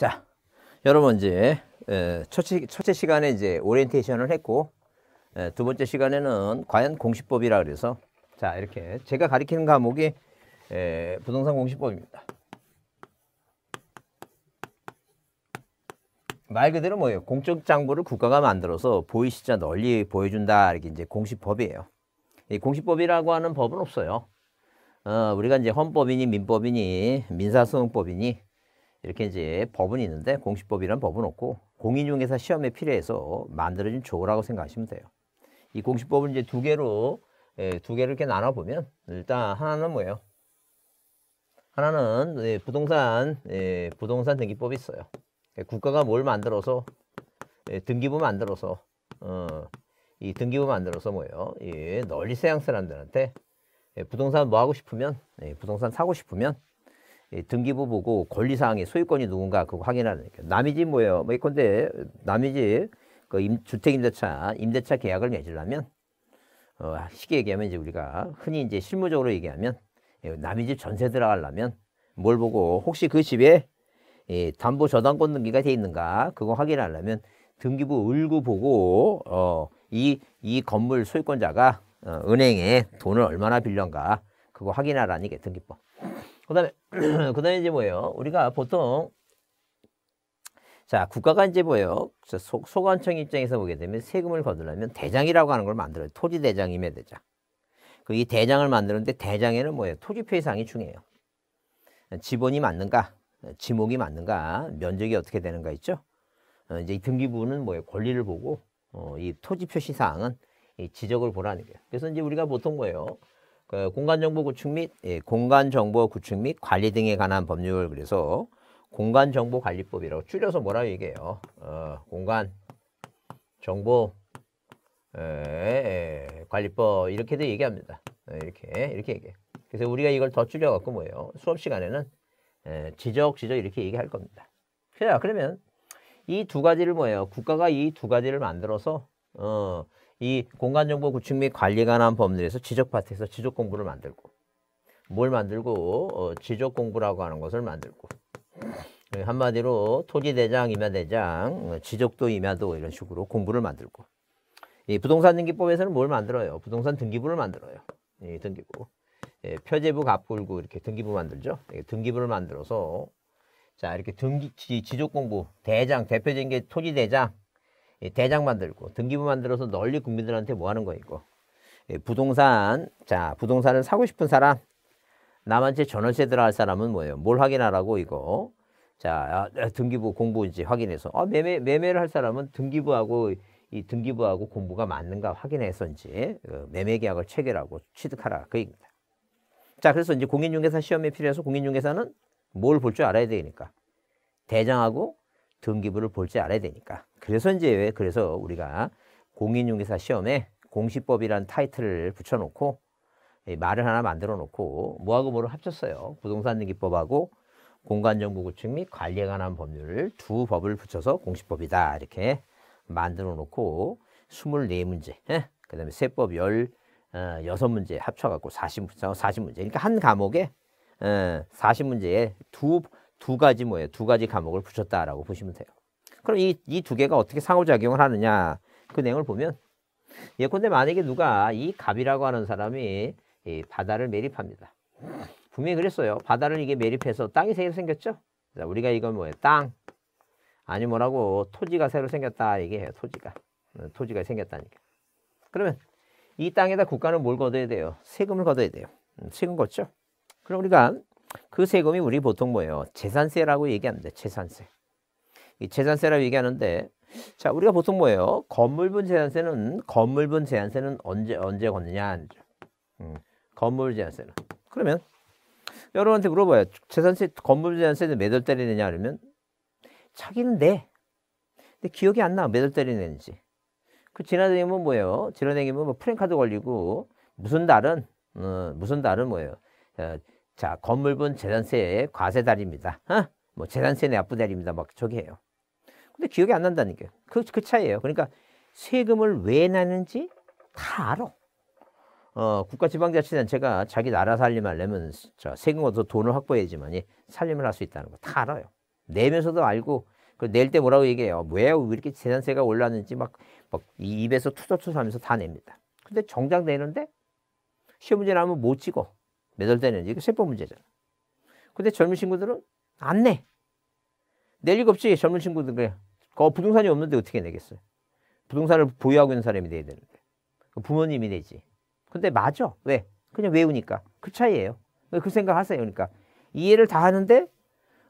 자, 여러분 이제 첫치 초째 시간에 이제 오리엔테이션을 했고 두 번째 시간에는 과연 공시법이라 그래서 자 이렇게 제가 가리키는 과목이 부동산 공시법입니다. 말 그대로 뭐예요? 공적 장부를 국가가 만들어서 보이시자 널리 보여준다 이렇게 이제 공시법이에요. 이 공시법이라고 하는 법은 없어요. 어, 우리가 이제 헌법이니 민법이니 민사소송법이니 이렇게 이제 법은 있는데 공시법이란 법은 없고 공인중개사 시험에 필요해서 만들어진 조라고 생각하시면 돼요. 이 공시법을 이제 두 개로 예, 두 개를 이렇게 나눠 보면 일단 하나는 뭐예요? 하나는 예, 부동산 예, 부동산 등기법이 있어요. 그러니까 국가가 뭘 만들어서 예, 등기부 만들어서 어, 이 등기부 만들어서 뭐예요? 널리 세양 사람들한테 예, 부동산 뭐 하고 싶으면 예, 부동산 사고 싶으면 예, 등기부 보고 권리사항의 소유권이 누군가 그거 확인하는 거예요. 남이지 뭐예요? 뭐 이건데 남이지 그 임, 주택임대차 임대차 계약을 맺으려면 어, 쉽게 얘기하면 이제 우리가 흔히 이제 실무적으로 얘기하면 예, 남이 집 전세 들어가려면 뭘 보고 혹시 그 집에 예, 담보 저당권 등기가 돼 있는가 그거 확인하려면 등기부 을구 보고 어, 이, 이 건물 소유권자가 어, 은행에 돈을 얼마나 빌려가 그거 확인하라는 게 등기법. 그다음에 그다음에 이제 뭐예요? 우리가 보통 자 국가가 이제 뭐예요? 소, 소관청 입장에서 보게 되면 세금을 거두려면 대장이라고 하는 걸 만들어요. 토지 대장이면 되죠. 그 이 대장을 만드는데 대장에는 뭐예요? 토지 표상이 중요해요. 지번이 맞는가, 지목이 맞는가, 면적이 어떻게 되는가 있죠? 어, 이제 등기부는 뭐예요? 권리를 보고 어, 이 토지 표시 사항은 이 지적을 보라는 거예요. 그래서 이제 우리가 보통 뭐예요? 그 공간정보 구축 및 예, 공간정보 구축 및 관리 등에 관한 법률 그래서 공간정보관리법이라고 줄여서 뭐라고 얘기해요? 어, 공간정보 관리법 이렇게도 얘기합니다. 어, 이렇게 이렇게 얘기해. 그래서 우리가 이걸 더 줄여 갖고 뭐예요? 수업 시간에는 에, 지적 지적 이렇게 얘기할 겁니다. 자 그러면 이 두 가지를 뭐예요? 국가가 이 두 가지를 만들어서 어, 이 공간정보 구축 및 관리 관한 법률에서 지적 파트에서 지적 공부를 만들고 뭘 만들고 어, 지적 공부라고 하는 것을 만들고 예, 한마디로 토지대장, 임야대장, 어, 지적도, 임야도 이런 식으로 공부를 만들고 이 부동산 등기법에서는 뭘 만들어요? 부동산 등기부를 만들어요. 이 예, 등기부. 예, 표제부 갑불구 이렇게 등기부 만들죠. 예, 등기부를 만들어서 자 이렇게 등기 지적 공부 대장 대표적인 게 토지 대장 예, 대장 만들고 등기부 만들어서 널리 국민들한테 뭐 하는 거 이거. 예, 부동산 자 부동산을 사고 싶은 사람 남한테 전월세 들어갈 사람은 뭐예요? 뭘 확인하라고 이거. 자 아, 아, 등기부 공부인지 확인해서 어, 매매 매매를 할 사람은 등기부하고 이 등기부하고 공부가 맞는가 확인해서인지 어, 매매 계약을 체결하고 취득하라 그 얘기입니다. 자 그래서 이제 공인중개사 시험에 필요해서 공인중개사는 뭘 볼 줄 알아야 되니까 대장하고 등기부를 볼 줄 알아야 되니까 그래서 이제 왜 그래서 우리가 공인중개사 시험에 공시법이라는 타이틀을 붙여놓고 예, 말을 하나 만들어 놓고 뭐하고 뭐를 합쳤어요. 부동산 등기법하고 공간정보 구축 및 관리에 관한 법률 을두 법을 붙여서 공시법이다 이렇게 만들어 놓고 24문제 예? 그 다음에 세법 16문제 어, 합쳐갖고 40문제, 40문제 그러니까 한 과목에 40문제에 어, 두, 두 가지 뭐예요 두 가지 과목을 붙였다라고 보시면 돼요. 그럼 이 이 두 개가 어떻게 상호작용을 하느냐 그 내용을 보면 예컨대 만약에 누가 이 갑이라고 하는 사람이 이 바다를 매립합니다. 분명히 그랬어요. 바다를 이게 매립해서 땅이 새로 생겼죠. 자, 우리가 이건 뭐예요? 땅 아니 뭐라고 토지가 새로 생겼다 얘기해요. 토지가 어, 토지가 생겼다니까. 그러면 이 땅에다 국가는 뭘 걷어야 돼요? 세금을 걷어야 돼요. 음, 세금 걷죠. 그럼 우리가 그 세금이 우리 보통 뭐예요? 재산세라고 얘기합니다. 재산세. 재산세라고 얘기하는데 자 우리가 보통 뭐예요? 건물분 재산세는 건물분 재산세는 언제 언제 걷느냐 음, 건물 재산세는 그러면 여러분한테 물어봐요. 재산세 건물 재산세는몇 월 때리느냐 그러면 자기는 내 근데 기억이 안나몇 월 때리는지 그 지나다니면 뭐예요? 지나다니면 뭐 프랭카드 걸리고 무슨 달은 어, 무슨 달은 뭐예요? 어, 자 건물분 재산세의 과세달입니다. 어? 뭐 재산세 내 납부달입니다. 막 저기 해요. 근데 기억이 안 난다는 게 그, 그 차이예요. 그러니까 세금을 왜 나는지 다 알아. 어, 국가지방자치단체가 자기 나라 살림하려면 저 세금 얻어 돈을 확보해야지만이 살림을 할 수 있다는 거 다 알아요. 내면서도 알고 그 낼때 뭐라고 얘기해요. 왜왜 이렇게 재산세가 올랐는지 막, 막 입에서 투덜투덜하면서 다 냅니다. 근데 정작 내는데 시험 문제 나오면 못 찍어. 매달되는 이게 세법 문제잖아. 근데 젊은 친구들은 안 내. 내일 없지 젊은 친구들 그래. 그 부동산이 없는데 어떻게 내겠어요? 부동산을 보유하고 있는 사람이 내야 되는데. 부모님이 내지. 근데 맞아. 왜? 그냥 외우니까. 그 차이예요. 그 생각하세요. 그러니까 이해를 다 하는데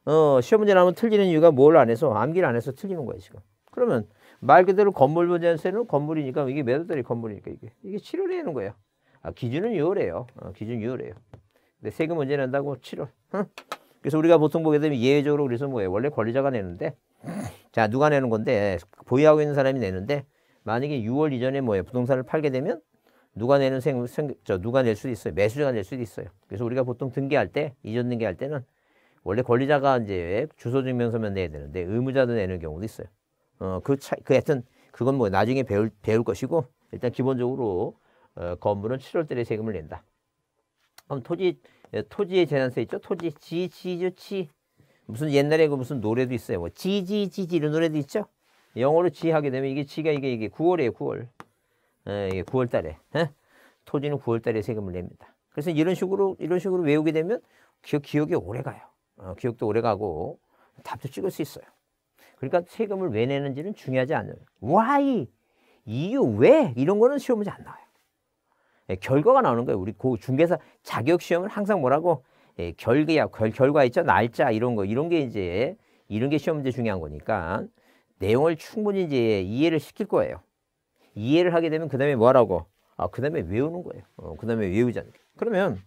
어, 시험 문제 나오면 틀리는 이유가 뭘 안 해서 암기를 안 해서 틀리는 거예요, 지금. 그러면 말 그대로 건물 문제는 건물이니까 이게 몇 월짜리 건물이니까 이게 이게 7월에 내는 거예요. 아, 기준은 6월에요. 어, 기준 6월에요. 근데 세금 문제 난다고 7월. 그래서 우리가 보통 보게 되면 예외적으로 그래서 뭐예요? 원래 권리자가 내는데 자, 누가 내는 건데 보유하고 있는 사람이 내는데 만약에 6월 이전에 뭐예요? 부동산을 팔게 되면 누가 내는 생, 생, 저 누가 낼 수도 있어요. 매수자가 낼 수도 있어요. 그래서 우리가 보통 등기할 때 이전 등기할 때는 원래 권리자가 이제 주소증명서만 내야 되는데 의무자도 내는 경우도 있어요. 어, 그 차, 그 하여튼 그건 뭐 나중에 배울 배울 것이고 일단 기본적으로 어, 건물은 7월 달에 세금을 낸다. 그럼 토지 예, 토지의 재산세 있죠? 토지 지, 지주, 치 무슨 옛날에 그 무슨 노래도 있어요. 뭐 지지지지 이런 노래도 있죠. 영어로 지 하게 되면 이게 지가 이게 이게 9월이에요. 9월. 에, 예, 이게 9월 달에. 에? 예? 토지는 9월 달에 세금을 냅니다. 그래서 이런 식으로 이런 식으로 외우게 되면 기억, 기억이 오래 가요. 어, 기억도 오래 가고 답도 찍을 수 있어요. 그러니까 세금을 왜 내는지는 중요하지 않아요. why 이유 왜 이런 거는 시험 문제 안 나와요. 예, 결과가 나오는 거예요. 우리 고 중개사 자격 시험은 항상 뭐라고 예, 결과, 결, 결과 있죠? 날짜 이런 거 이런 게 이제 이런 게 시험 문제 중요한 거니까 내용을 충분히 이제 이해를 시킬 거예요. 이해를 하게 되면 그 다음에 뭐라고? 아, 그 다음에 외우는 거예요. 어, 그 다음에 외우자는 게. 그러면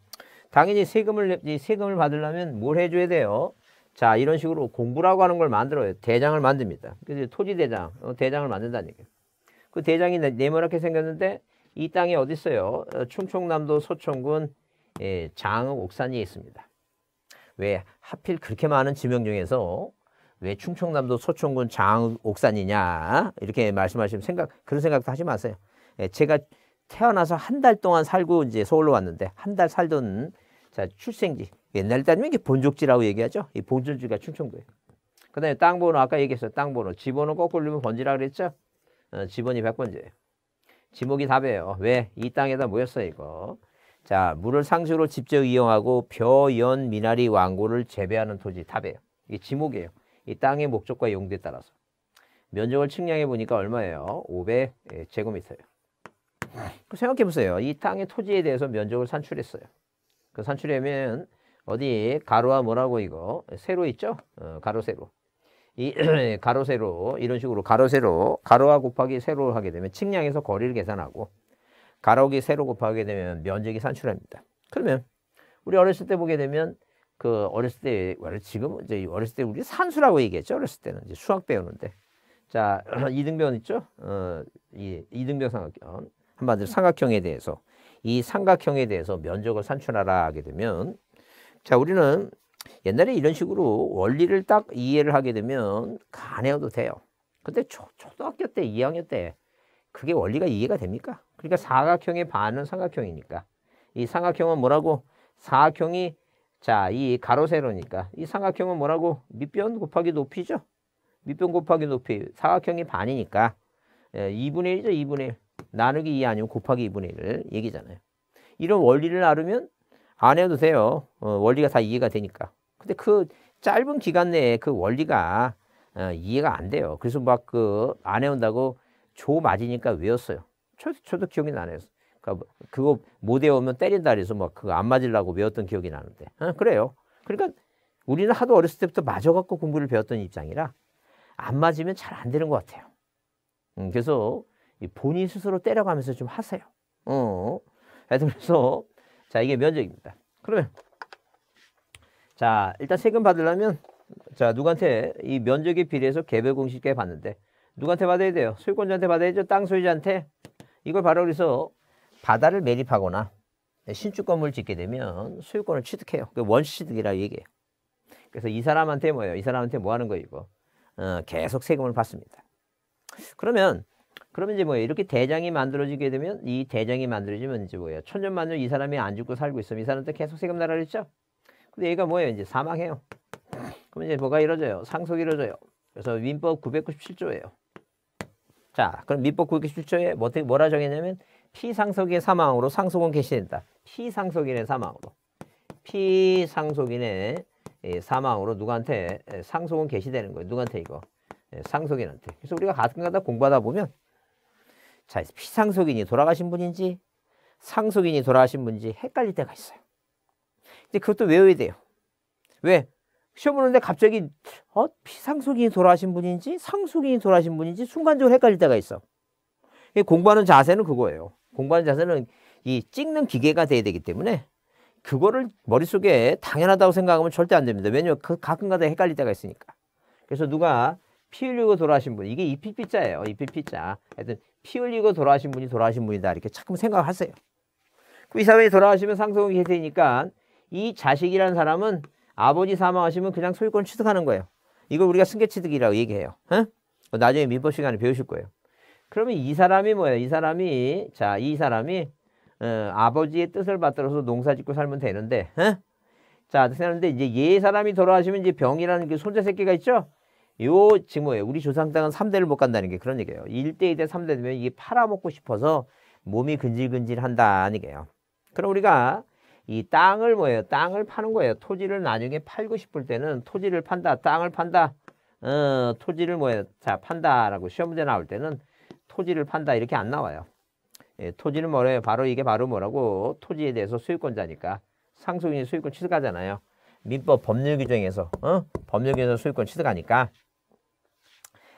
당연히 세금을 세금을 받으려면 뭘 해줘야 돼요? 자 이런 식으로 공부라고 하는 걸 만들어요. 대장을 만듭니다. 그래서 토지 대장, 어, 대장을 만든다는 얘기예요. 그 대장이 네모나게 생겼는데 이 땅이 어디 있어요? 어, 충청남도 소천군 예, 장흥 옥산이 있습니다. 왜 하필 그렇게 많은 지명 중에서 왜 충청남도 서천군 장흥 옥산이냐 이렇게 말씀하시면 생각 그런 생각도 하지 마세요. 예, 제가 태어나서 한 달 동안 살고 이제 서울로 왔는데 한 달 살던 자 출생지 옛날 따지 이게 본족지라고 얘기하죠. 이본족지가 충청도예요. 그다음에 땅 번호 아까 얘기했어요. 땅 번호 집번호 거꾸로면 번지라 그랬죠. 어, 지번이 백번지예요 지목이 답이에요. 왜 이 땅에다 모였어요 이거. 자, 물을 상수로 직접 이용하고 벼, 연, 미나리, 왕고를 재배하는 토지 탑이에요. 이게 지목이에요. 이 땅의 목적과 용도에 따라서. 면적을 측량해 보니까 얼마예요? 500제곱미터예요. 예, 생각해 보세요. 이 땅의 토지에 대해서 면적을 산출했어요. 그 산출하면 어디 가로와 뭐라고 이거 세로 있죠? 어, 가로 세로. 이 가로 세로 이런 식으로 가로 세로 가로와 곱하기 세로 를 하게 되면 측량해서 거리를 계산하고 가로기 세로 곱하게 되면 면적이 산출합니다. 그러면 우리 어렸을 때 보게 되면 그 어렸을 때 지금 이제 어렸을 때 우리 산수라고 얘기했죠. 어렸을 때는 이제 수학 배우는데 자 이등변 있죠. 어, 이 이등변 삼각형 한마디로 삼각형에 대해서 이 삼각형에 대해서 면적을 산출하라 하게 되면 자 우리는 옛날에 이런 식으로 원리를 딱 이해를 하게 되면 가내어도 돼요. 근데 초, 초등학교 때 2학년 때 그게 원리가 이해가 됩니까? 그러니까 사각형의 반은 삼각형이니까. 이 삼각형은 뭐라고? 사각형이 자, 이 가로 세로니까 이 삼각형은 뭐라고? 밑변 곱하기 높이죠. 밑변 곱하기 높이. 사각형이 반이니까 예, 2분의 1이죠. 2분의 1. 나누기 2 아니면 곱하기 2분의 1 얘기잖아요. 이런 원리를 알으면 안 해도 돼요. 어, 원리가 다 이해가 되니까. 근데 그 짧은 기간 내에 그 원리가 어, 이해가 안 돼요. 그래서 막 그 안 해온다고 조 맞으니까 외웠어요. 저도, 저도 기억이 나네요. 그러니까 그거 못 외우면 때린다 그래서 막 그거 안 맞으려고 외웠던 기억이 나는데. 어, 그래요. 그러니까 우리는 하도 어렸을 때부터 맞아갖고 공부를 배웠던 입장이라 안 맞으면 잘 안 되는 것 같아요. 음, 그래서 본인 스스로 때려가면서 좀 하세요. 어. 하여튼 그래서 자, 이게 면적입니다. 그러면 자, 일단 세금 받으려면 자, 누구한테 이 면적에 비례해서 개별 공식에 받는데 누구한테 받아야 돼요? 소유권자한테 받아야죠. 땅 소유자한테 이걸 바로 그래서 바다를 매립하거나 신축건물 을 짓게 되면 소유권을 취득해요. 원시취득이라 얘기해요. 그래서 이 사람한테 뭐예요? 이 사람한테 뭐 하는 거예요, 이거? 어, 계속 세금을 받습니다. 그러면 그러면 이제 뭐 이렇게 대장이 만들어지게 되면 이 대장이 만들어지면 이제 뭐예요? 천 년만년 이 사람이 안 죽고 살고 있으이 사람한테 계속 세금 나라 그죠 근데 얘가 뭐예요? 이제 사망해요. 그럼 이제 뭐가 이루어져요? 상속이 이루어져요. 그래서 민법 997조예요. 자, 그럼 민법 967조에 뭐, 뭐라 정했냐면 피상속의 사망으로 상속은 개시된다. 피상속인의 사망으로. 피상속인의 예, 사망으로 누구한테 예, 상속은 개시되는 거예요. 누구한테 이거? 예, 상속인한테. 그래서 우리가 가끔가다 공부하다 보면 자, 피상속인이 돌아가신 분인지 상속인이 돌아가신 분인지 헷갈릴 때가 있어요. 이제 그것도 외워야 돼요. 왜? 시험 보는데 갑자기 어 피상속인이 돌아가신 분인지 상속인이 돌아가신 분인지 순간적으로 헷갈릴 때가 있어. 공부하는 자세는 그거예요. 공부하는 자세는 이 찍는 기계가 돼야 되기 때문에 그거를 머릿속에 당연하다고 생각하면 절대 안 됩니다. 왜냐면 그 가끔가다 헷갈릴 때가 있으니까. 그래서 누가 피 흘리고 돌아가신 분, 이게 이피피자예요. 이피피자. 하여튼 피 흘리고 돌아가신 분이 돌아가신 분이다. 이렇게 자꾸 생각하세요. 그 이사람이 돌아가시면 상속이 되니까 이 자식이라는 사람은 아버지 사망하시면 그냥 소유권 취득하는 거예요. 이걸 우리가 승계취득이라고 얘기해요. 응? 나중에 민법 시간에 배우실 거예요. 그러면 이 사람이 뭐예요? 이 사람이 자, 이 사람이 어, 아버지의 뜻을 받들어서 농사짓고 살면 되는데, 어? 자, 생각하는데 이제 얘 사람이 돌아가시면 이제 병이라는 그 손자 새끼가 있죠. 요 지금 뭐예요? 우리 조상 땅은 삼대를못 간다는 게 그런 얘기예요. 일대이대삼대 되면 이게 팔아먹고 싶어서 몸이 근질근질한다 아니게요. 그럼 우리가 이 땅을 뭐예요? 땅을 파는 거예요. 토지를 나중에 팔고 싶을 때는 토지를 판다, 땅을 판다, 어, 토지를 뭐예요? 자, 판다라고 시험 문제 나올 때는 토지를 판다 이렇게 안 나와요. 예, 토지는 뭐래요? 바로 이게 바로 뭐라고? 토지에 대해서 소유권자니까 상속인이 소유권 취득하잖아요. 민법 법률 규정에서 어? 법률 규정에서 소유권 취득하니까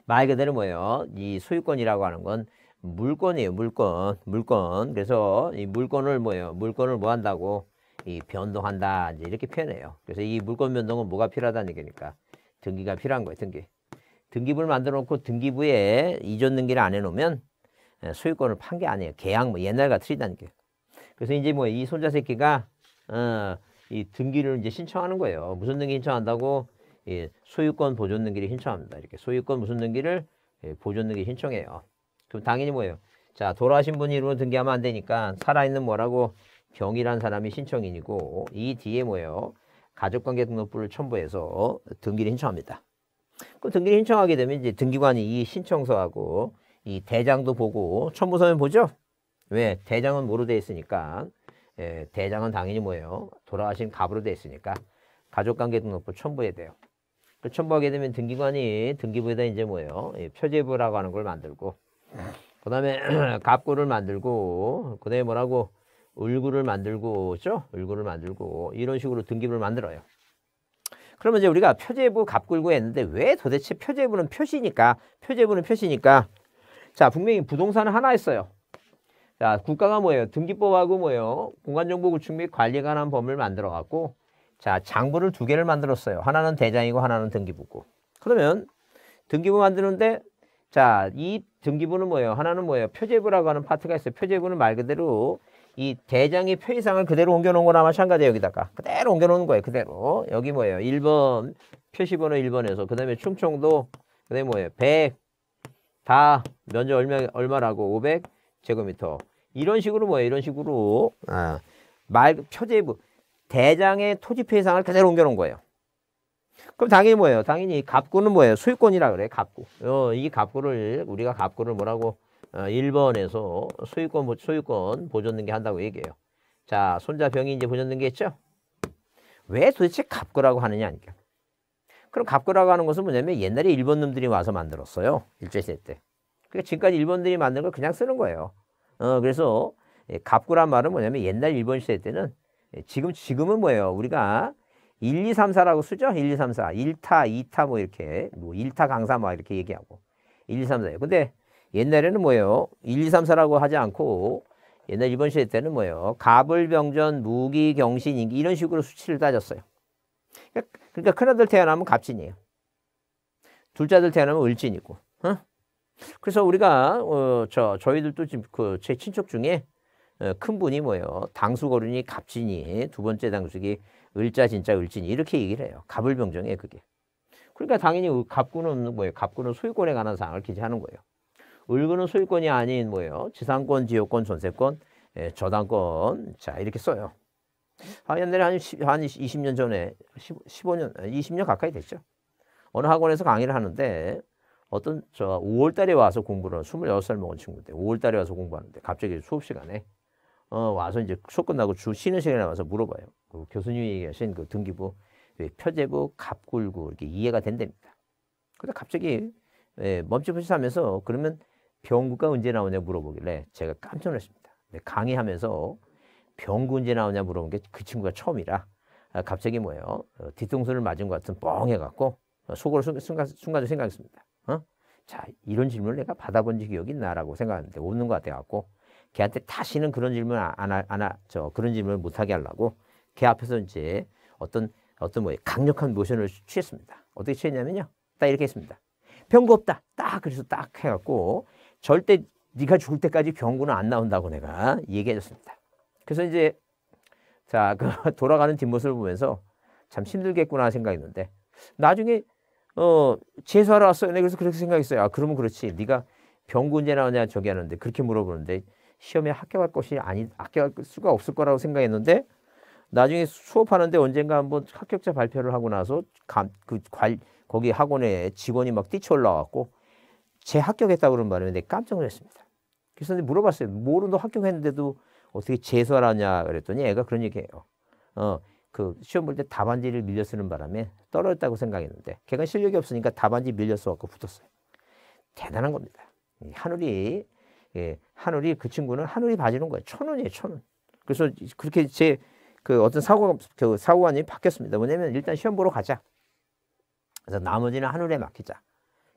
말 그대로 뭐예요? 이 소유권이라고 하는 건 물건이에요. 물건, 물건. 그래서 이 물건을 뭐예요? 물건을 뭐 한다고? 이 변동한다 이제 이렇게 표현해요. 그래서 이 물건 변동은 뭐가 필요하다는 얘기니까 등기가 필요한 거예요. 등기. 등기부를 만들어 놓고 등기부에 이전 등기를 안 해놓으면 예, 소유권을 판 게 아니에요. 계약 뭐 옛날 같으리다는 게. 그래서 이제 뭐 이 손자 새끼가 어, 이 등기를 이제 신청하는 거예요. 무슨 등기 신청한다고? 예, 소유권 보존 등기를 신청합니다. 이렇게 소유권 무슨 등기를 예, 보존 등기 신청해요. 그럼 당연히 뭐예요? 자 돌아가신 분이 이로 등기하면 안 되니까 살아있는 뭐라고 경이라는 사람이 신청인이고 이 뒤에 뭐예요? 가족관계 등록부를 첨부해서 등기를 신청합니다. 그 등기를 신청하게 되면 이제 등기관이 이 신청서하고 이 대장도 보고 첨부서면 보죠. 왜? 대장은 뭐로 돼 있으니까 예, 대장은 당연히 뭐예요? 돌아가신 갑으로 돼 있으니까 가족관계 등록부 첨부해야 돼요. 그 첨부하게 되면 등기관이 등기부에다 이제 뭐예요? 예, 표제부라고 하는 걸 만들고 그 다음에 갑구를 만들고 그 다음에 뭐라고 울구를 만들고 있죠 울구를 만들고 이런 식으로 등기부를 만들어요. 그러면 이제 우리가 표제부 갑굴구 했는데 왜 도대체 표제부는 표시니까 표제부는 표시니까 자 분명히 부동산은 하나 했어요. 자 국가가 뭐예요? 등기법하고 뭐예요? 공간정보 구축 및 관리에 관한 법을 만들어 갖고 자 장부를 두 개를 만들었어요. 하나는 대장이고 하나는 등기부고. 그러면 등기부 만드는데 자이 등기부는 뭐예요? 하나는 뭐예요? 표제부라고 하는 파트가 있어요. 표제부는 말 그대로 이 대장의 표의상을 그대로 옮겨놓은 거나 마찬가지예요. 여기다가 그대로 옮겨놓은 거예요. 그대로 여기 뭐예요? 1번 표시번호 1번에서 그 다음에 충청도 그 다음에 뭐예요? 100다 면적 얼마, 얼마라고 500 제곱미터 이런 식으로 뭐예요? 이런 식으로 아, 말 표제부 대장의 토지 표의상을 그대로 옮겨놓은 거예요. 그럼 당연히 뭐예요? 당연히 갑구는 뭐예요? 소유권이라 그래. 갑구. 어, 이 갑구를 우리가 갑구를 뭐라고 1번에서 소유권, 소유권 보존등기 한다고 얘기해요. 자, 손자 병이 이제 보존등기 했죠? 왜 도대체 갑구라고 하느냐, 니까 그러니까. 그럼 갑구라고 하는 것은 뭐냐면 옛날에 일본 놈들이 와서 만들었어요. 일제시대 때. 그러니까 지금까지 일본들이 만든 걸 그냥 쓰는 거예요. 어, 그래서 갑구란 말은 뭐냐면 옛날 일본 시대 때는 지금, 지금은 뭐예요? 우리가 1, 2, 3, 4라고 쓰죠? 1, 2, 3, 4. 1타, 2타 뭐 이렇게, 뭐 1타 강사 막 뭐 이렇게 얘기하고. 1, 2, 3, 4. 근데 옛날에는 뭐예요? 1, 2, 3, 4라고 하지 않고 옛날 일본 시대 때는 뭐예요? 갑을병전, 무기, 경신, 인기 이런 식으로 수치를 따졌어요. 그러니까 큰아들 태어나면 갑진이에요. 둘째들 태어나면 을진이고. 어? 그래서 우리가 어, 저 저희들도 지금 그제 친척 중에 어, 큰 분이 뭐예요? 당수거른이 갑진이 두 번째 당수기 을자 진짜 을진이 이렇게 얘기를 해요. 갑을병정에 그게. 그러니까 당연히 갑군은 뭐예요? 갑군은 소유권에 관한 사항을 기재하는 거예요. 을근은 소유권이 아닌 뭐예요? 지상권, 지역권, 전세권, 예, 저당권. 자, 이렇게 써요. 아, 옛날에 한, 10, 한 20년 전에, 15, 년 20년 가까이 됐죠. 어느 학원에서 강의를 하는데 어떤 저 5월 달에 와서 공부를 26살 먹은 친구인데 5월 달에 와서 공부하는데 갑자기 수업 시간에 어, 와서 이제 수업 끝나고 주 쉬는 시간에 와서 물어봐요. 그 교수님이 얘기하신 그 등기부 그 표제부 갑굴구 이렇게 이해가 된답니다. 그러 갑자기 예, 멈칫멈칫하면서 그러면 병구가 언제 나오냐 물어보길래 제가 깜짝 놀랐습니다. 강의하면서 병구 언제 나오냐 물어본 게 그 친구가 처음이라 아, 갑자기 뭐예요? 어, 뒤통수를 맞은 것 같은 뻥해갖고 어, 속으로 순간, 순간적으로 생각했습니다. 어? 자, 이런 질문을 내가 받아본 기억이 있나라고 생각하는데 없는 것 같아갖고 걔한테 다시는 그런 질문 안, 하, 안 하, 저, 그런 질문을 못하게 하려고 걔 앞에서 이제 어떤, 어떤 뭐 강력한 모션을 취했습니다. 어떻게 취했냐면요. 딱 이렇게 했습니다. 병구 없다. 딱 그래서 딱 해갖고 절대 네가 죽을 때까지 병구는 안 나온다고 내가 얘기해줬습니다. 그래서 이제 자, 그 돌아가는 뒷모습을 보면서 참 힘들겠구나 생각했는데 나중에 어, 재수하러 왔어요. 네, 그래서 그렇게 생각했어요. 아, 그러면 그렇지. 네가 병구 언제 나오냐 저기 하는데 그렇게 물어보는데 시험에 합격할 것이 아니 합격할 수가 없을 거라고 생각했는데 나중에 수업하는데 언젠가 한번 합격자 발표를 하고 나서 감, 그 관, 거기 학원에 직원이 막 뛰쳐 올라왔고 재합격했다고 그런 말을 했는데 깜짝 놀랐습니다. 그래서 물어봤어요. 뭐로 너 합격했는데도 어떻게 재수하냐 그랬더니 애가 그런 얘기해요. 어, 그 시험 볼 때 답안지를 밀려 쓰는 바람에 떨어졌다고 생각했는데 걔가 실력이 없으니까 답안지 밀려 써갖고 붙었어요. 대단한 겁니다. 하늘이 예, 하늘이 그 친구는 하늘이 봐주는 거예요. 천 원이에요, 천 원. 그래서 그렇게 제 그 어떤 사고 그 사고관이 바뀌었습니다. 뭐냐면 일단 시험 보러 가자. 그래서 나머지는 하늘에 맡기자.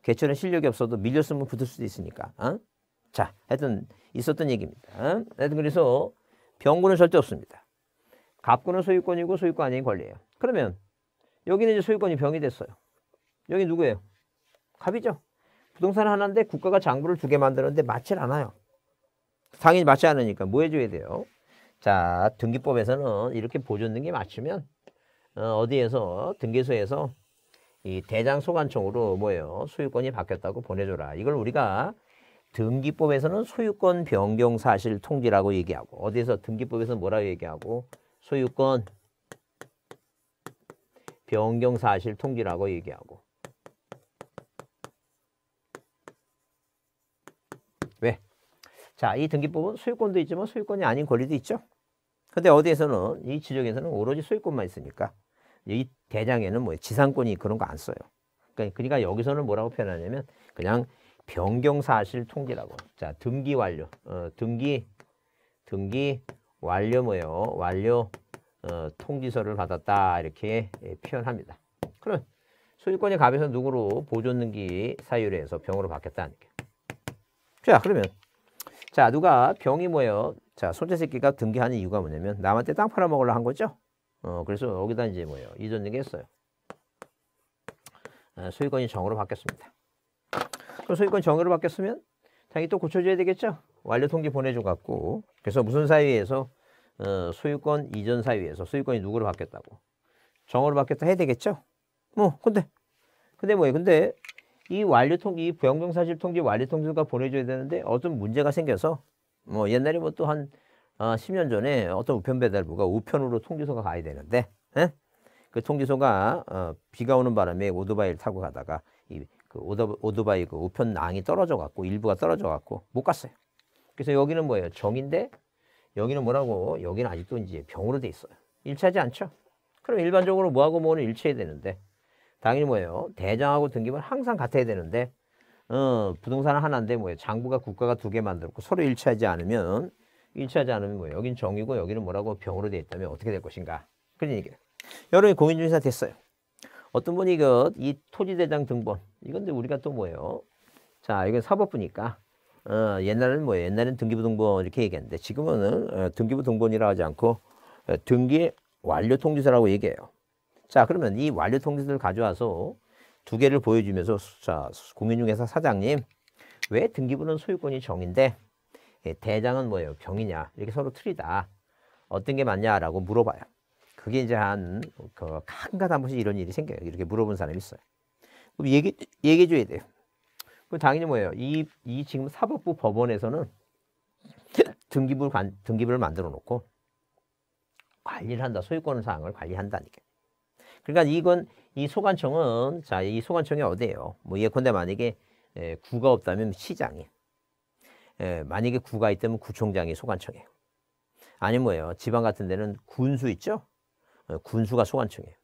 개천에 실력이 없어도 밀렸으면 붙을 수도 있으니까. 어? 자, 하여튼 있었던 얘기입니다. 어? 하여튼 그래서 병구는 절대 없습니다. 갑구는 소유권이고 소유권 아닌 권리예요. 그러면 여기는 이제 소유권이 병이 됐어요. 여기 누구예요? 갑이죠. 부동산 하나인데 국가가 장부를 두 개 만드는데 맞질 않아요. 당연히 맞지 않으니까 뭐 해줘야 돼요? 자, 등기법에서는 이렇게 보존등기 맞추면 어, 어디에서 등기소에서 이 대장 소관청으로 뭐예요? 소유권이 바뀌었다고 보내줘라. 이걸 우리가 등기법에서는 소유권 변경 사실 통지라고 얘기하고 어디에서 등기법에서는 뭐라고 얘기하고 소유권 변경 사실 통지라고 얘기하고 왜? 자, 이 등기법은 소유권도 있지만 소유권이 아닌 권리도 있죠. 근데 어디에서는 이 지적에서는 오로지 소유권만 있으니까 이 대장에는 뭐 지상권이 그런 거 안 써요. 그러니까, 그러니까 여기서는 뭐라고 표현하냐면 그냥 변경 사실 통지라고. 자, 등기 완료. 어, 등기 등기 완료 뭐요 완료 어, 통지서를 받았다 이렇게 예, 표현합니다. 그럼 소유권이 갑에서 누구로 보존등기 사유에서 병으로 바뀌었다는 게. 자, 그러면 자 누가 병이 뭐요자 손자 새끼가 등기하는 이유가 뭐냐면 남한테 땅 팔아먹으려 한 거죠. 어, 그래서 여기다 이제 뭐예요? 이전 얘기했어요. 아, 소유권이 정으로 바뀌었습니다. 그 소유권 정으로 바뀌었으면 당연히 또 고쳐줘야 되겠죠? 완료 통지 보내줘 갖고 그래서 무슨 사유에서 어, 소유권 이전 사유에서 소유권이 누구로 바뀌었다고 정으로 바뀌었다 해야 되겠죠? 뭐 근데 근데 뭐예요? 근데 이 완료 통지 이 부영정 사실 통지 완료 통지가 보내줘야 되는데 어떤 문제가 생겨서 뭐 옛날에 뭐또한 어, 10년 전에 어떤 우편배달부가 우편으로 통지서가 가야 되는데 에? 예? 그 통지서가 어, 비가 오는 바람에 오토바이를 타고 가다가 이, 그 오토, 바이그 우편 낭이 떨어져 갖고 일부가 떨어져 갖고 못 갔어요. 그래서 여기는 뭐예요? 정인데 여기는 뭐라고? 여기는 아직도 이제 병으로 돼 있어요. 일치하지 않죠? 그럼 일반적으로 뭐하고 뭐는 일치해야 되는데 당연히 뭐예요? 대장하고 등기부는 항상 같아야 되는데 어, 부동산은 하나인데 뭐예요? 장부가 국가가 두 개 만들었고 서로 일치하지 않으면 일치하지 않으면 뭐예요? 여긴 정이고 여기는 뭐라고 병으로 되어 있다면 어떻게 될 것인가? 그러니까 여러분이 공인중개사 됐어요. 어떤 분이 그, 이 토지대장 등본 이건데 우리가 또 뭐예요? 자, 이건 사법부니까 어, 옛날에는 뭐예요? 옛날에는 등기부 등본 이렇게 얘기했는데 지금은 어, 등기부 등본이라 하지 않고 어, 등기 완료 통지서라고 얘기해요. 자, 그러면 이 완료 통지서를 가져와서 두 개를 보여주면서 자, 공인중개사 사장님 왜 등기부는 소유권이 정인데 예, 대장은 뭐예요? 경이냐? 이렇게 서로 틀리다. 어떤 게 맞냐라고 물어봐요. 그게 이제 한, 그, 한가다 한 번씩 이런 일이 생겨요. 이렇게 물어본 사람이 있어요. 그럼 얘기, 얘기해줘야 돼요. 그럼 당연히 뭐예요? 이, 이 지금 사법부 법원에서는 등기부를, 관, 등기부를 만들어 놓고 관리를 한다. 소유권 사항을 관리한다니까. 그러니까 이건 이 소관청은 자이 소관청이 어디예요? 뭐 예컨대 만약에 에, 예, 구가 없다면 시장이 예, 만약에 구가 있다면 구청장이 소관청이에요. 아니 뭐예요. 지방 같은 데는 군수 있죠? 예, 군수가 소관청이에요.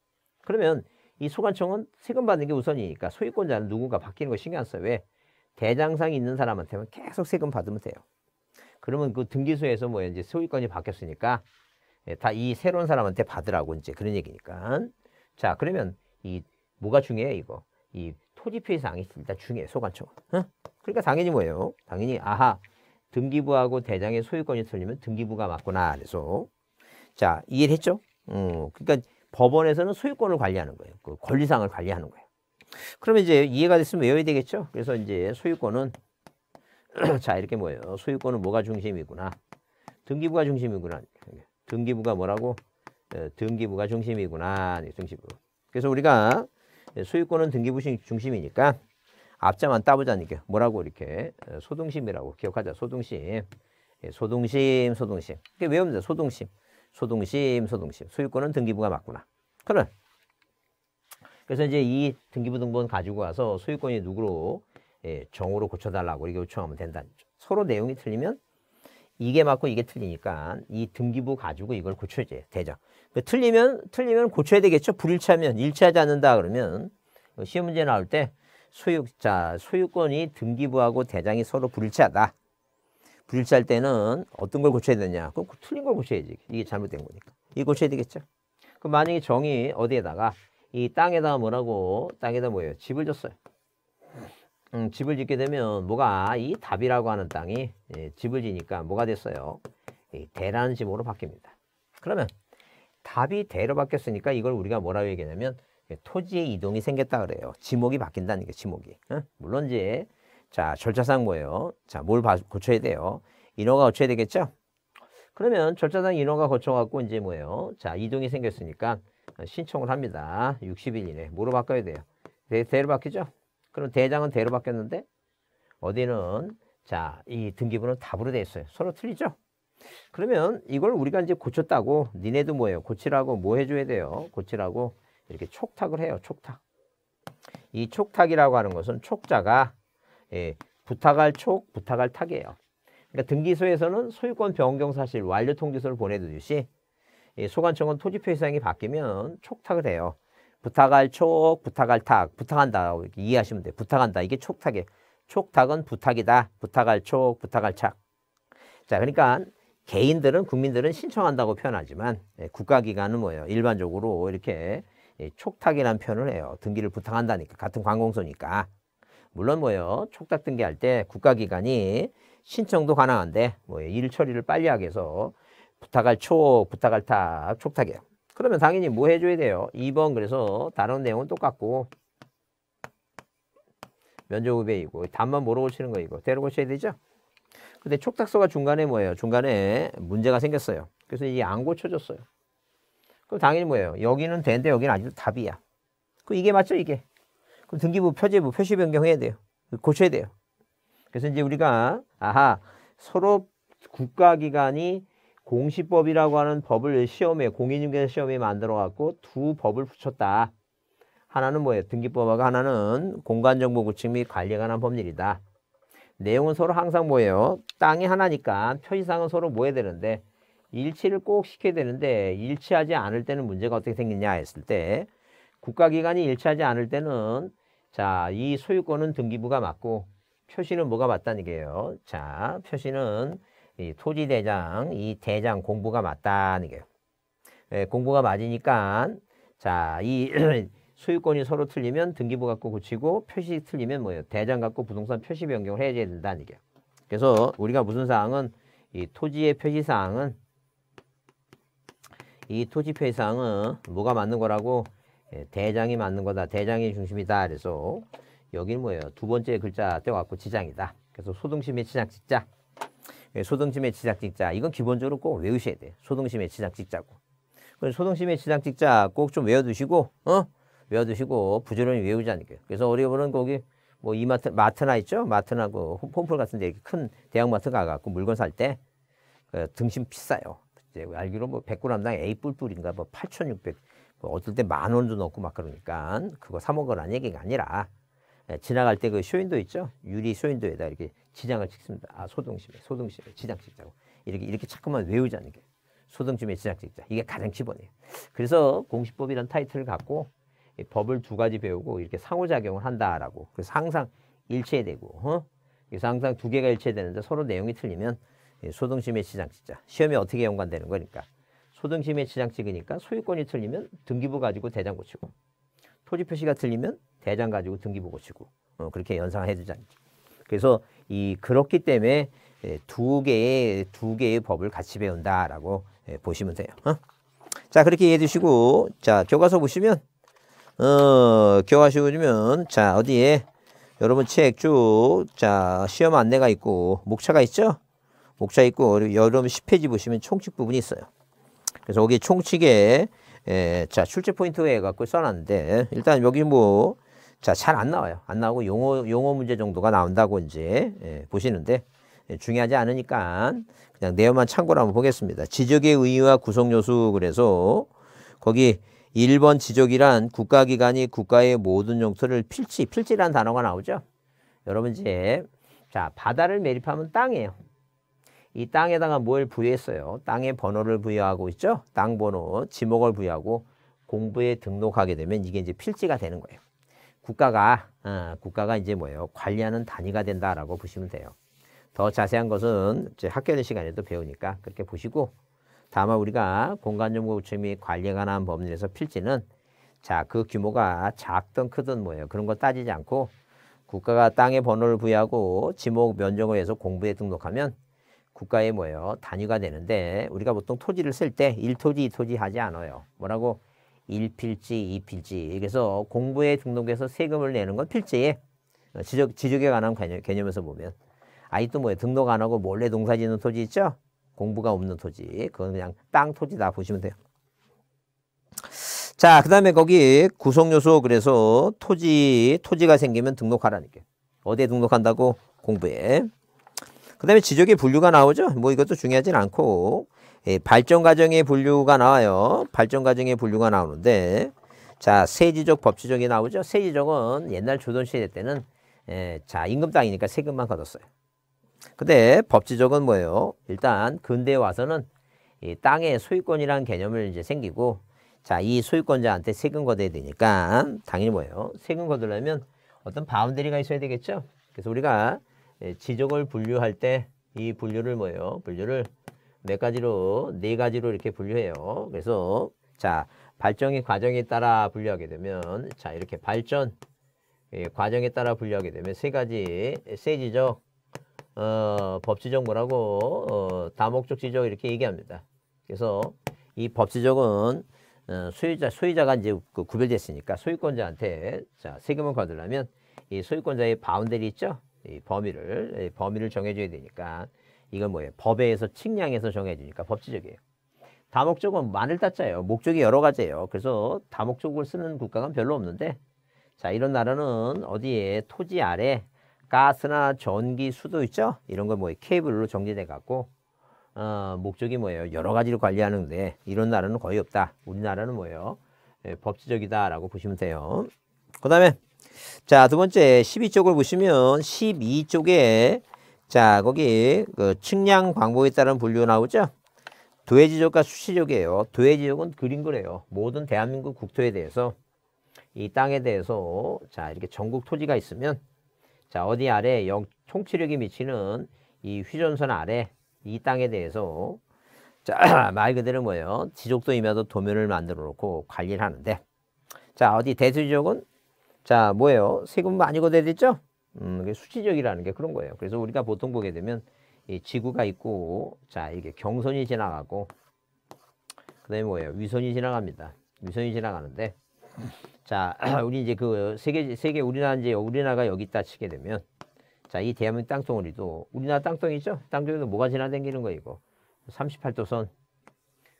그러면 이 소관청은 세금 받는 게 우선이니까 소유권자는 누군가 바뀌는 거 신경 안 써요. 왜? 대장상이 있는 사람한테만 계속 세금 받으면 돼요. 그러면 그 등기소에서 뭐 이제 소유권이 바뀌었으니까 예, 다이 새로운 사람한테 받으라고 이제 그런 얘기니까. 자, 그러면 이 뭐가 중요해 요 이거? 이 토지표의 사항이 일단 중요해 소관청은. 응? 그러니까 당연히 뭐예요? 당연히 아하 등기부하고 대장의 소유권이 틀리면 등기부가 맞구나. 그래서 자 이해를 했죠? 음, 그러니까 법원에서는 소유권을 관리하는 거예요. 그 권리상을 관리하는 거예요. 그러면 이제 이해가 됐으면 외워야 되겠죠? 그래서 이제 소유권은 자 이렇게 뭐예요? 소유권은 뭐가 중심이구나. 등기부가 중심이구나. 등기부가 뭐라고? 어, 등기부가 중심이구나. 중심부. 그래서 우리가 소유권은 등기부 중심이니까 앞자만 따보자니까 뭐라고 이렇게 소동심이라고 기억하자. 소동심. 예, 소동심, 소동심. 그게 외우면 돼. 소동심. 소동심, 소동심. 소유권은 등기부가 맞구나. 그럼 그래서 이제 이 등기부 등본 가지고 와서 소유권이 누구로 예, 정으로 고쳐달라고 이렇게 요청하면 된다는 거죠. 서로 내용이 틀리면 이게 맞고 이게 틀리니까 이 등기부 가지고 이걸 고쳐야지 대장. 그 틀리면 틀리면 고쳐야 되겠죠. 불일치하면 일치하지 않는다 그러면 시험 문제 나올 때 소유자, 소유권이 등기부하고 대장이 서로 불일치하다. 불일치할 때는 어떤 걸 고쳐야 되냐? 그럼 그 틀린 걸 고쳐야지. 이게 잘못된 거니까. 이거 고쳐야 되겠죠? 그 만약에 정이 어디에다가 이 땅에다가 뭐라고 땅에다 뭐예요? 집을 줬어요. 음, 집을 짓게 되면 뭐가 이 답이라고 하는 땅이 예, 집을 지니까 뭐가 됐어요? 이 대라는 지으로 바뀝니다. 그러면 답이 대로 바뀌었으니까 이걸 우리가 뭐라고 얘기하냐면 예, 토지의 이동이 생겼다 그래요. 지목이 바뀐다는 게 지목이. 어? 물론 이제 자 절차상 뭐예요? 자뭘 고쳐야 돼요? 인허가 고쳐야 되겠죠? 그러면 절차상 인허가 고쳐갖고 이제 뭐예요? 자 이동이 생겼으니까 신청을 합니다. 60일 이내 뭐로 바꿔야 돼요? 대, 대로 바뀌죠? 그럼 대장은 대로 바뀌었는데 어디는 자이 등기부는 답으로 돼 있어요. 서로 틀리죠? 그러면 이걸 우리가 이제 고쳤다고 니네도 뭐예요? 고치라고 뭐 해줘야 돼요? 고치라고 이렇게 촉탁을 해요. 촉탁. 이 촉탁이라고 하는 것은 촉자가 예, 부탁할 촉, 부탁할 탁이에요. 그러니까 등기소에서는 소유권 변경 사실 완료 통지서를 보내듯이 예, 소관청은 토지표 시장이 바뀌면 촉탁을 해요. 부탁할 촉, 부탁할 탁, 부탁한다 이해하시면 돼요. 부탁한다 이게 촉탁이에요. 촉탁은 부탁이다. 부탁할 촉, 부탁할 착. 자, 그러니까 개인들은 국민들은 신청한다고 표현하지만 예, 국가기관은 뭐예요? 일반적으로 이렇게 촉탁이라는 표현을 해요. 등기를 부탁한다니까 같은 관공서니까. 물론 뭐요 촉탁 등기할 때 국가기관이 신청도 가능한데 뭐 일 처리를 빨리 하게 해서 부탁할 촉, 부탁할 탁, 촉탁이에요. 그러면 당연히 뭐 해줘야 돼요? 2번 그래서 다른 내용은 똑같고 면접우배이고 답만 모르고 치는 거 이거 데리고 쳐야 되죠? 근데 촉탁서가 중간에 뭐예요? 중간에 문제가 생겼어요. 그래서 이게 안 고쳐졌어요. 그럼 당연히 뭐예요? 여기는 된데 여기는 아직도 답이야. 그 이게 맞죠 이게? 그럼 등기부 표제부 표시 변경해야 돼요. 고쳐야 돼요. 그래서 이제 우리가 아하 서로 국가기관이 공시법이라고 하는 법을 시험에 공인중개사 시험에 만들어 갖고 두 법을 붙였다. 하나는 뭐예요? 등기법하고 하나는 공간정보 구축 및 관리에 관한 법률이다. 내용은 서로 항상 뭐예요? 땅이 하나니까 표시상은 서로 뭐 해야 되는데 일치를 꼭 시켜야 되는데 일치하지 않을 때는 문제가 어떻게 생기냐 했을 때 국가기관이 일치하지 않을 때는 자, 이 소유권은 등기부가 맞고 표시는 뭐가 맞다는 게요 자, 표시는 이 토지대장, 이 대장 공부가 맞다는 게요 예, 공부가 맞으니까 자, 이 소유권이 서로 틀리면 등기부 갖고 고치고 표시 틀리면 뭐예요? 대장 갖고 부동산 표시 변경을 해야 된다는 게요 그래서 우리가 무슨 사항은 이 토지의 표시 사항은 이 토지표 이상은 뭐가 맞는 거라고 예, 대장이 맞는 거다. 대장이 중심이다. 그래서 여기는 뭐예요? 두 번째 글자 떼갖고 지장이다. 그래서 소등심의 지장 직자. 예, 소등심의 지장 직자. 이건 기본적으로 꼭 외우셔야 돼요. 소등심의 지장 직자고. 소등심의 지장 직자 꼭 좀 외워두시고, 어? 외워두시고 부지런히 외우자니까요. 그래서 우리 보는 거기 뭐 이마트 마트나 있죠? 마트나 그 홈플 같은 데 큰 대형마트 가갖고 물건 살때 그 등심 비싸요. 이 알기로 뭐백0남당 A뿔뿔인가 뭐 8,600, 뭐 어떨 때 만 원도 넘고 막 그러니까 그거 사 먹으라는 얘기가 아니라 예, 지나갈 때 그 쇼인도 있죠. 유리 쇼인도에다 이렇게 지장을 찍습니다. 아, 소등심에, 소등심에 지장 찍자고. 이렇게, 이렇게 자꾸만 외우자는 게. 소등심에 지장 찍자. 이게 가장 기본이에요. 그래서 공시법이라 타이틀을 갖고 법을 두 가지 배우고 이렇게 상호작용을 한다라고. 그래서 항상 일체되고, 어? 그래서 항상 두 개가 일체되는데 서로 내용이 틀리면 예, 소등심의 시장치자. 시험에 어떻게 연관되는 거니까. 소등심의 시장치기니까 소유권이 틀리면 등기부 가지고 대장 고치고 토지 표시가 틀리면 대장 가지고 등기부 고치고 어, 그렇게 연상해 주자 그래서 이 그렇기 때문에 예, 두 개의 두 개의 법을 같이 배운다라고 예, 보시면 돼요. 어? 자 그렇게 이해해 주시고 자 교과서 보시면 어 교과서 보시면 자 어디에 여러분 책쭉자 시험 안내가 있고 목차가 있죠. 목차 있고 여러분 10페이지 보시면 총칙 부분이 있어요. 그래서 여기 총칙에 에, 예, 자 출제 포인트 해 갖고 써놨는데 일단 여기 뭐 잘 안 나와요. 안 나오고 용어 용어 문제 정도가 나온다고 이제 에, 예, 보시는데 에, 예, 중요하지 않으니까 그냥 내용만 참고로 한번 보겠습니다. 지적의 의의와 구성 요소 그래서 거기 1번 지적이란 국가기관이 국가의 모든 용토를 필지, 필지란 단어가 나오죠. 여러분 이제 자 바다를 매립하면 땅이에요. 이 땅에다가 뭘 부여했어요? 땅의 번호를 부여하고 있죠? 땅 번호, 지목을 부여하고 공부에 등록하게 되면 이게 이제 필지가 되는 거예요. 국가가, 어, 국가가 이제 뭐예요? 관리하는 단위가 된다라고 보시면 돼요. 더 자세한 것은 이제 학교 내 시간에도 배우니까 그렇게 보시고 다만 우리가 공간정보구체 및 관리에 관한 법률에서 필지는 자, 그 규모가 작든 크든 뭐예요? 그런 거 따지지 않고 국가가 땅의 번호를 부여하고 지목 면적을 해서 공부에 등록하면 국가의 뭐예요? 단위가 되는데 우리가 보통 토지를 쓸 때 1토지, 2토지 하지 않아요. 뭐라고? 1필지, 2필지. 그래서 공부에 등록해서 세금을 내는 건 필지에 어, 지적, 지적에 관한 개념, 에서 보면 아직도 뭐예요? 등록 안 하고 몰래 농사 짓는 토지 있죠? 공부가 없는 토지. 그건 그냥 땅 토지 다 보시면 돼요. 자, 그 다음에 거기 구성요소 그래서 토지, 토지가 생기면 등록하라는 게. 어디에 등록한다고? 공부에. 그 다음에 지적의 분류가 나오죠. 뭐 이것도 중요하진 않고 예, 발전 과정의 분류가 나와요. 발전 과정의 분류가 나오는데 자 세지적 법치적이 나오죠. 세지적은 옛날 조선시대 때는 예, 자 임금 당이니까 세금만 걷었어요. 근데 법치적은 뭐예요? 일단 근대에 와서는 이 땅의 소유권이라는 개념을 이제 생기고 자 이 소유권자한테 세금 걷어야 되니까 당연히 뭐예요? 세금 걷으려면 어떤 바운데리가 있어야 되겠죠. 그래서 우리가 예, 지적을 분류할 때 이 분류를 뭐예요? 분류를 몇 네 가지로 네 가지로 이렇게 분류해요. 그래서 자 발전의 과정에 따라 분류하게 되면 자 이렇게 발전 예, 과정에 따라 분류하게 되면 세 가지 세 지적 어, 법 지적 뭐라고 어, 다목적 지적 이렇게 얘기합니다. 그래서 이법 지적은 어, 소유자 소유자가 이제 그 구별됐으니까 소유권자한테 자 세금을 거두려면 이 소유권자의 바운데리 있죠. 범위를 범위를 정해줘야 되니까 이건 뭐예요? 법에 서 측량해서 정해주니까 법치적이에요. 다목적은 만을 따짜요. 목적이 여러 가지예요. 그래서 다목적을 쓰는 국가가 별로 없는데 자 이런 나라는 어디에 토지 아래 가스나 전기, 수도 있죠? 이런 걸뭐 케이블로 정제돼 갖고 어, 목적이 뭐예요? 여러 가지를 관리하는데 이런 나라는 거의 없다. 우리나라는 뭐예요? 예, 법치적이다라고 보시면 돼요. 그 다음에 자, 두 번째 12쪽을 보시면 12쪽에 자, 거기 그 측량 방법에 따른 분류 나오죠? 도해지족과 수시족이에요. 도해지족은 그린 거래요. 모든 대한민국 국토에 대해서 이 땅에 대해서 자, 이렇게 전국 토지가 있으면 자, 어디 아래 영 통치력이 미치는 이 휘전선 아래 이 땅에 대해서 자, 말 그대로 뭐예요? 지족도 임하도 도면을 만들어 놓고 관리를 하는데 자, 어디 대수지역은 자, 뭐예요? 세금 많이 걷어야 되죠? 음, 수치적이라는 게 그런 거예요. 그래서 우리가 보통 보게 되면 이 지구가 있고, 자, 이게 경선이 지나가고, 그 다음에 뭐예요? 위선이 지나갑니다. 위선이 지나가는데, 자, 우리 이제 그 세계, 세계 우리나라 이제 우리나라가 여기 있다 치게 되면, 자, 이 대한민국 땅덩어리도 우리나라 땅덩이죠? 땅덩이도 뭐가 지나다니는 거예요, 이거? 38도선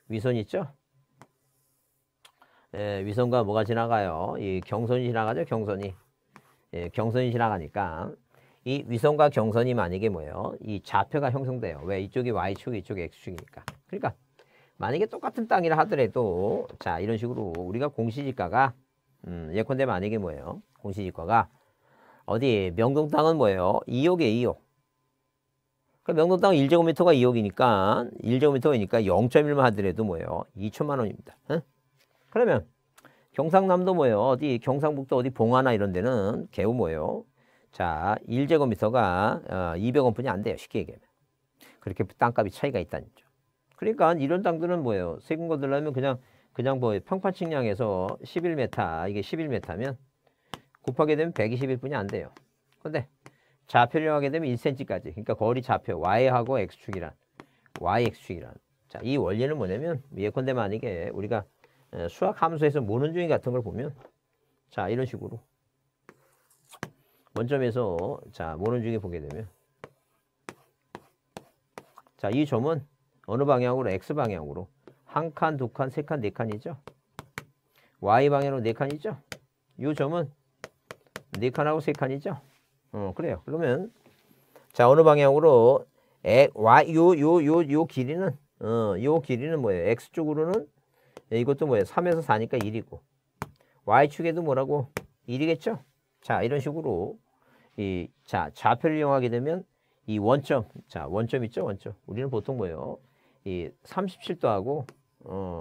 위선 있죠? 예, 위선과 뭐가 지나가요? 이 경선이 지나가죠, 경선이. 예, 경선이 지나가니까 이 위선과 경선이 만약에 뭐예요? 이 좌표가 형성돼요. 왜? 이쪽이 Y축, 이쪽이 X축이니까. 그러니까 만약에 똑같은 땅이라 하더라도 자 이런 식으로 우리가 공시지가가 음, 예컨대 만약에 뭐예요? 공시지가가 어디 명동 땅은 뭐예요? 2억에 2억. 그 그러니까 명동 땅 1제곱미터가 2억이니까 1제곱미터니까 0.1만 하더라도 뭐예요? 2천만 원입니다. 응? 그러면 경상남도 뭐예요? 어디 경상북도 어디 봉화나 이런 데는 개우 뭐예요? 자, 1제곱미터가 200원뿐이 어, 안 돼요. 쉽게 얘기하면. 그렇게 땅값이 차이가 있다는 거죠. 그러니까 이런 땅들은 뭐예요? 세금 거들려면 그냥 그냥 뭐 평판 측량에서 11m 이게 11m면 곱하게 되면 121뿐이 안 돼요. 근데 좌표를 하게 되면 1cm까지. 그러니까 거리 좌표 y하고 x축이란 yx축이란. 자, 이 원리는 뭐냐면 예컨대 만약에 우리가 예, 수학 함수에서 모는중이 같은 걸 보면 자 이런 식으로 원점에서 자 모는중이 보게 되면 자 이 점은 어느 방향으로 x 방향으로 한 칸, 두 칸, 세 칸, 네 칸이죠. y 방향으로 네 칸이죠. 이 점은 네 칸하고 세 칸이죠. 어 그래요. 그러면 자 어느 방향으로 x, y 요요요요 길이는 어요 길이는 뭐예요? x 쪽으로는 예, 이것도 뭐예요? 3에서 4니까 1이고 y축에도 뭐라고? 1이겠죠? 자 이런 식으로 이자 좌표를 이용하게 되면 이 원점 자 원점 있죠? 원점 우리는 보통 뭐예요? 이 37도하고 어,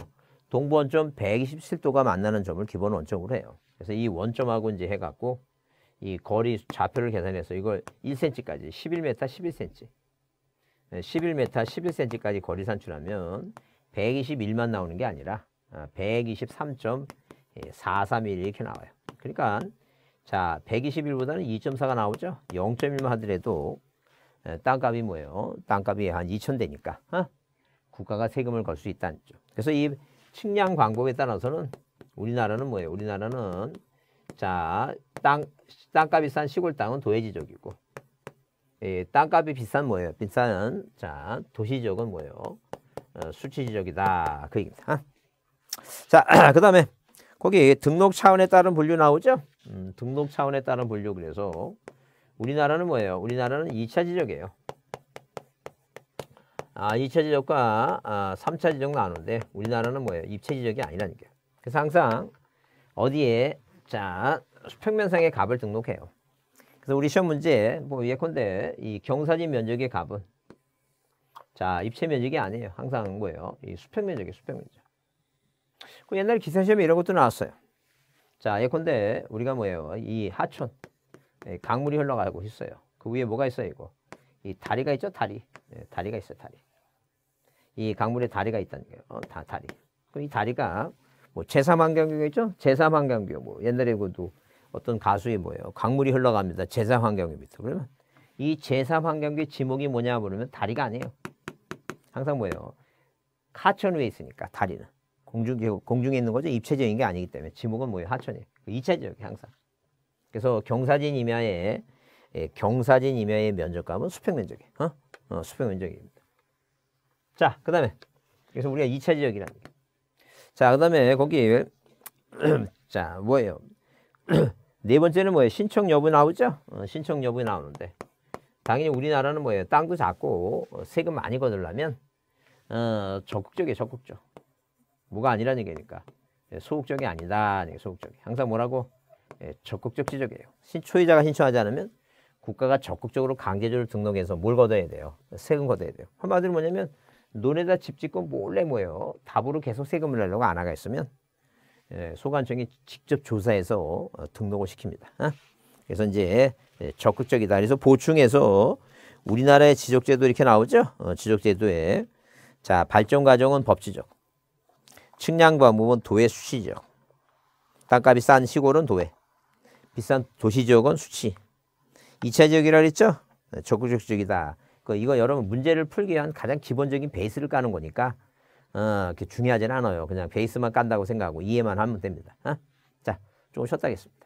동부원점 127도가 만나는 점을 기본 원점으로 해요. 그래서 이 원점하고 이제 해갖고 이 거리 좌표를 계산해서 이걸 1cm까지 11m 11cm 11m 11cm까지 거리 산출하면 121만 나오는 게 아니라 123.431 아, 예, 이렇게 나와요. 그러니까 자 121보다는 2.4가 나오죠. 0.1만 하더라도 예, 땅값이 뭐예요? 땅값이 한 2천 되니까 어? 국가가 세금을 걸 수 있다는 점. 그래서 이 측량 방법에 따라서는 우리나라는 뭐예요? 우리나라는 자땅 땅값이 싼 시골 땅은 도해 지적이고 예, 땅값이 비싼 뭐예요? 비싼 자 도시 지역은 뭐예요? 어, 수치 지적이다그 얘기입니다. 자, 그 다음에 거기 등록 차원에 따른 분류 나오죠? 음, 등록 차원에 따른 분류 그래서 우리나라는 뭐예요? 우리나라는 2차 지적이에요. 아, 2차 지적과 아, 3차 지적 나오는데 우리나라는 뭐예요? 입체 지적이 아니라니까요. 그래서 항상 어디에 자 평면상의 값을 등록해요. 그래서 우리 시험 문제 뭐 예컨대 이 경사진 면적의 값은 자 입체 면적이 아니에요. 항상 뭐예요? 이 수평 면적이 수평 면적. 그 옛날에 기사시험에 이런 것도 나왔어요. 자, 예컨대 우리가 뭐예요? 이 하천, 예, 강물이 흘러가고 있어요. 그 위에 뭐가 있어요, 이거? 이 다리가 있죠, 다리. 네, 다리가 있어요, 다리. 이 강물에 다리가 있다는 거예요. 어, 다 다리. 그럼 이 다리가 뭐제3환경교 있죠? 제3환경교뭐 옛날에 그도 어떤 가수의 뭐예요? 강물이 흘러갑니다. 제3환경교 밑으로. 그러면 이 제3환경교의 지목이 뭐냐 물으면 다리가 아니에요. 항상 뭐예요? 하천 위에 있으니까 다리는. 공중, 공중에 있는 거죠. 입체적인 게 아니기 때문에 지목은 뭐예요? 하천이에요. 그 이체적 항상. 그래서 경사진 임야의 예, 경사진 임야의 면적감은 수평 면적이에요. 어? 어, 수평 면적입니다. 자, 그 다음에 그래서 우리가 이체지이라는 게. 자, 그 다음에 거기 자, 뭐예요? 네 번째는 뭐예요? 신청 여부 나오죠? 어, 신청 여부 나오는데 당연히 우리나라는 뭐예요? 땅도 작고 어, 세금 많이 거들려면 어, 적극적이에요, 적극적. 뭐가 아니라는 얘기니까 예, 소극적이 아니다. 예, 소극적이. 항상 뭐라고? 예, 적극적 지적이에요. 신초이자가 신청하지 않으면 국가가 적극적으로 강제적으로 등록해서 뭘 걷어야 돼요? 세금 걷어야 돼요. 한마디로 뭐냐면 논에다 집 짓고 몰래 모여 답으로 계속 세금을 내려고 안 하가 있으면 소관청이 직접 조사해서 어, 등록을 시킵니다. 아? 그래서 이제 적극적이다. 그래서 보충해서 우리나라의 지적제도 이렇게 나오죠. 어, 지적제도에 자 발전 과정은 법지적, 측량과무면 도의 수치죠. 땅값이 싼 시골은 도에, 비싼 도시지역은 수치. 2차 지이라고 했죠? 네, 적극적 지이다그 이거 여러분 문제를 풀기 위한 가장 기본적인 베이스를 까는 거니까 어, 그렇게 중요하진 않아요. 그냥 베이스만 깐다고 생각하고 이해만 하면 됩니다. 어? 자, 조금 쉬었다 하겠습니다.